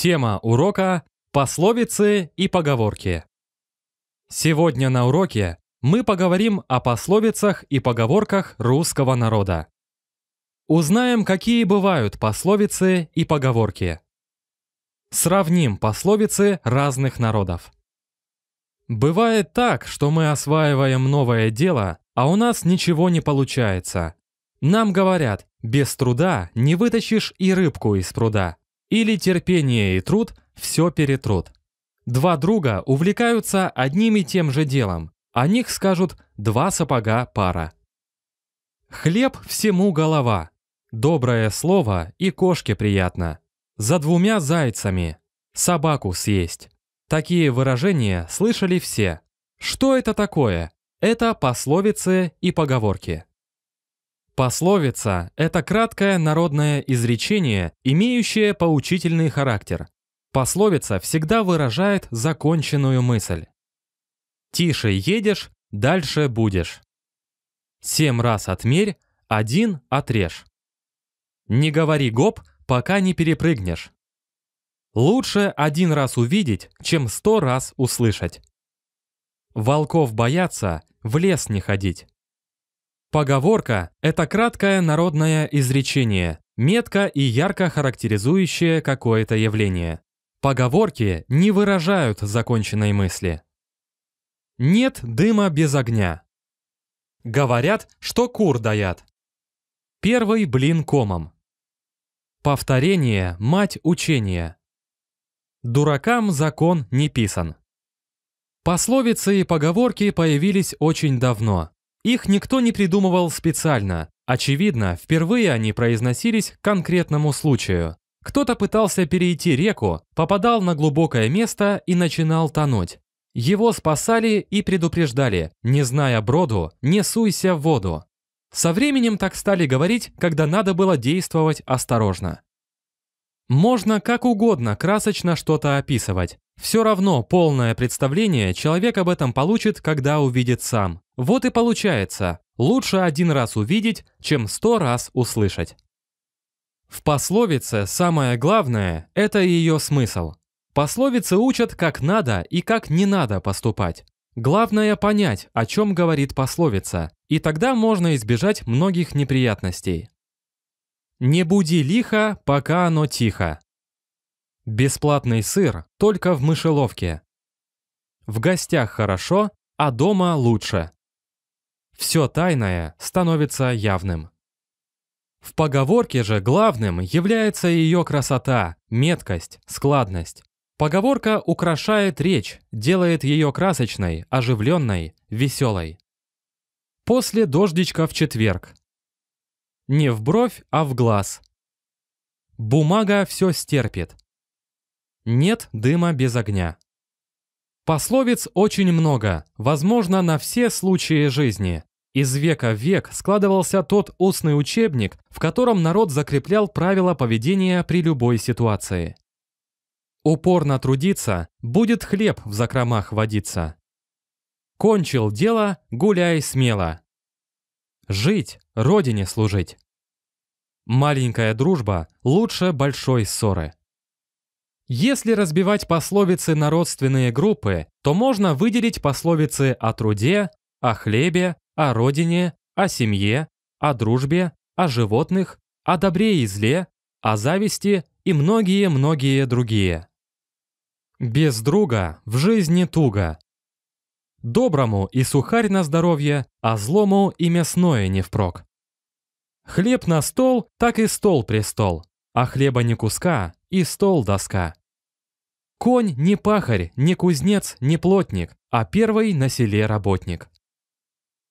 Тема урока – пословицы и поговорки. Сегодня на уроке мы поговорим о пословицах и поговорках русского народа. Узнаем, какие бывают пословицы и поговорки. Сравним пословицы разных народов. Бывает так, что мы осваиваем новое дело, а у нас ничего не получается. Нам говорят, без труда не вытащишь и рыбку из пруда. Или терпение и труд все перетрут. Два друга увлекаются одним и тем же делом. О них скажут «два сапога пара». Хлеб всему голова. Доброе слово и кошке приятно. За двумя зайцами. Собаку съесть. Такие выражения слышали все. Что это такое? Это пословицы и поговорки. Пословица – это краткое народное изречение, имеющее поучительный характер. Пословица всегда выражает законченную мысль. «Тише едешь, дальше будешь». «Семь раз отмерь, один отрежь». «Не говори гоп, пока не перепрыгнешь». «Лучше один раз увидеть, чем сто раз услышать». «Волков бояться, в лес не ходить». Поговорка – это краткое народное изречение, метко и ярко характеризующее какое-то явление. Поговорки не выражают законченной мысли. Нет дыма без огня. Говорят, что кур даят. Первый блин комом. Повторение – мать учения. Дуракам закон не писан. Пословицы и поговорки появились очень давно, их никто не придумывал специально. Очевидно, впервые они произносились к конкретному случаю. Кто-то пытался перейти реку, попадал на глубокое место и начинал тонуть. Его спасали и предупреждали, не зная броду, не суйся в воду. Со временем так стали говорить, когда надо было действовать осторожно. Можно как угодно красочно что-то описывать. Все равно полное представление человек об этом получит, когда увидит сам. Вот и получается, лучше один раз увидеть, чем сто раз услышать. В пословице самое главное – это ее смысл. Пословицы учат, как надо и как не надо поступать. Главное понять, о чем говорит пословица, и тогда можно избежать многих неприятностей. Не буди лихо, пока оно тихо. Бесплатный сыр только в мышеловке. В гостях хорошо, а дома лучше. Все тайное становится явным. В поговорке же главным является ее красота, меткость, складность. Поговорка украшает речь, делает ее красочной, оживленной, веселой. После дождичка в четверг не в бровь, а в глаз. Бумага все стерпит. Нет дыма без огня. Пословиц очень много, возможно, на все случаи жизни. Из века в век складывался тот устный учебник, в котором народ закреплял правила поведения при любой ситуации. Упорно трудиться, будет хлеб в закромах водиться. Кончил дело, гуляй смело. Жить, Родине служить. Маленькая дружба лучше большой ссоры. Если разбивать пословицы на родственные группы, то можно выделить пословицы о труде, о хлебе, о родине, о семье, о дружбе, о животных, о добре и зле, о зависти и многие-многие другие. Без друга в жизни туго. Доброму и сухарь на здоровье, а злому и мясное не впрок. Хлеб на стол, так и стол престол, а хлеба не куска, и стол доска. Конь не пахарь, не кузнец, не плотник, а первый на селе работник.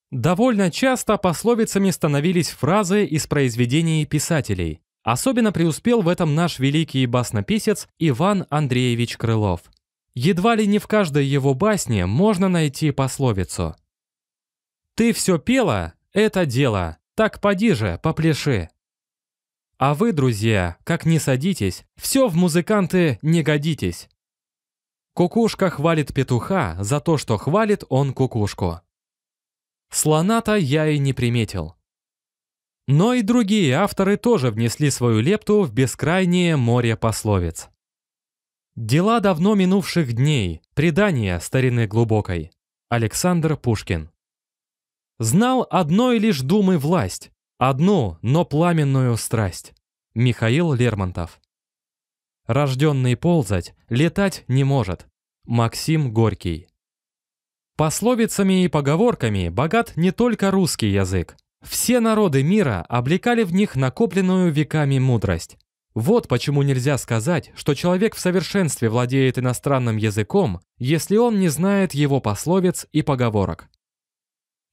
Довольно часто пословицами становились фразы из произведений писателей. Особенно преуспел в этом наш великий баснописец Иван Андреевич Крылов. Едва ли не в каждой его басне можно найти пословицу. «Ты все пела – это дело, так поди же, попляши. А вы, друзья, как не садитесь, все в музыканты не годитесь. Кукушка хвалит петуха за то, что хвалит он кукушку. Слоната я и не приметил. Но и другие авторы тоже внесли свою лепту в бескрайнее море пословиц. Дела давно минувших дней, предание старины глубокой. Александр Пушкин знал одной лишь думы власть, одну, но пламенную страсть. Михаил Лермонтов. Рожденный ползать, летать не может. Максим Горький. Пословицами и поговорками богат не только русский язык. Все народы мира облекали в них накопленную веками мудрость. Вот почему нельзя сказать, что человек в совершенстве владеет иностранным языком, если он не знает его пословиц и поговорок.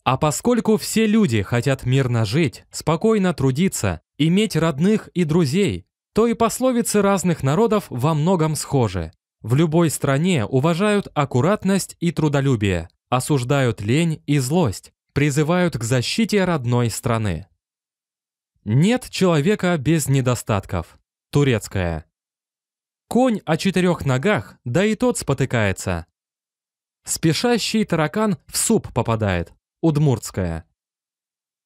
А поскольку все люди хотят мирно жить, спокойно трудиться, иметь родных и друзей, то и пословицы разных народов во многом схожи. В любой стране уважают аккуратность и трудолюбие, осуждают лень и злость, призывают к защите родной страны. Нет человека без недостатков. Турецкая. Конь о четырех ногах, да и тот спотыкается. Спешащий таракан в суп попадает. Удмуртская.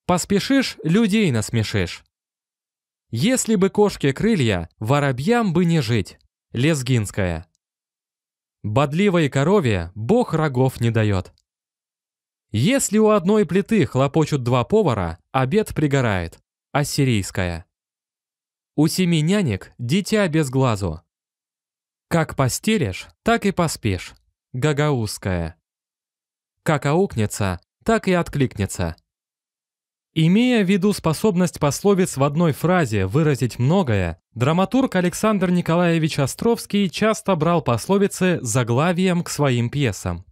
Поспешишь, людей насмешишь. Если бы кошке крылья, воробьям бы не жить. Лезгинская. Бодливой корове бог рогов не дает. Если у одной плиты хлопочут два повара, обед пригорает. Ассирийская. У семи нянек дитя без глазу. Как постелишь, так и поспишь. Гагаузская. Как аукнется, так и откликнется. Имея в виду способность пословиц в одной фразе выразить многое, драматург Александр Николаевич Островский часто брал пословицы заглавием к своим пьесам.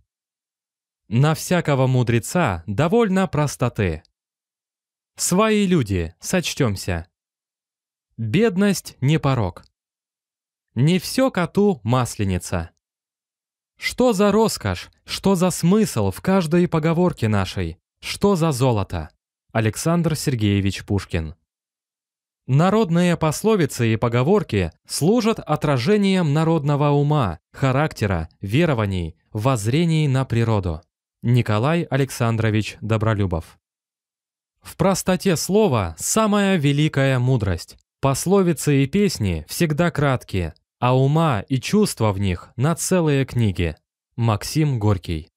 «На всякого мудреца довольно простоты». «Свои люди, сочтемся». «Бедность не порог». «Не все коту масленица». Что за роскошь, что за смысл в каждой поговорке нашей, что за золото? Александр Сергеевич Пушкин Народные пословицы и поговорки служат отражением народного ума, характера, верований, воззрений на природу. Николай Александрович Добролюбов В простоте слова самая великая мудрость. Пословицы и песни всегда краткие, а ума и чувства в них на целые книги. Максим Горький